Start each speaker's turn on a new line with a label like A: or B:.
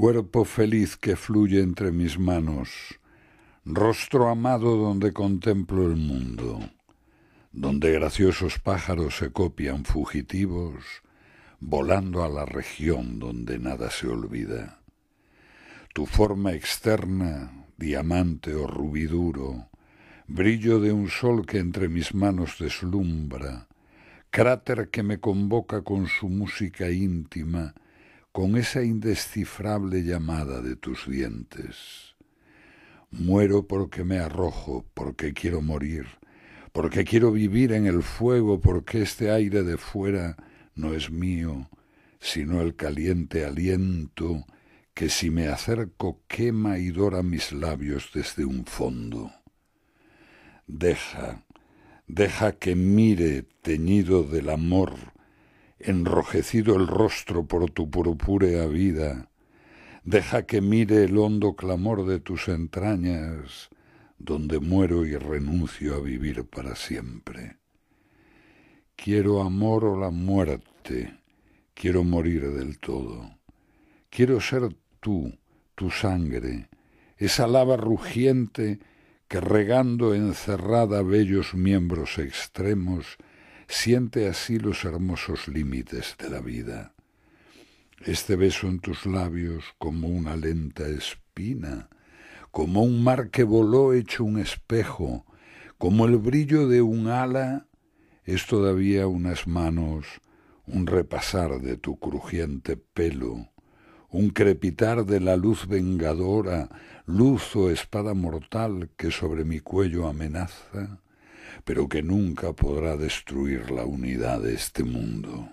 A: cuerpo feliz que fluye entre mis manos, rostro amado donde contemplo el mundo, donde graciosos pájaros se copian fugitivos, volando a la región donde nada se olvida. Tu forma externa, diamante o rubiduro, brillo de un sol que entre mis manos deslumbra, cráter que me convoca con su música íntima, con esa indescifrable llamada de tus dientes. Muero porque me arrojo, porque quiero morir, porque quiero vivir en el fuego, porque este aire de fuera no es mío, sino el caliente aliento que si me acerco quema y dora mis labios desde un fondo. Deja, deja que mire, teñido del amor, enrojecido el rostro por tu purpúrea vida, deja que mire el hondo clamor de tus entrañas, donde muero y renuncio a vivir para siempre. Quiero amor o la muerte, quiero morir del todo. Quiero ser tú, tu sangre, esa lava rugiente que regando encerrada bellos miembros extremos, Siente así los hermosos límites de la vida. Este beso en tus labios como una lenta espina, como un mar que voló hecho un espejo, como el brillo de un ala, es todavía unas manos, un repasar de tu crujiente pelo, un crepitar de la luz vengadora, luz o espada mortal que sobre mi cuello amenaza, pero que nunca podrá destruir la unidad de este mundo.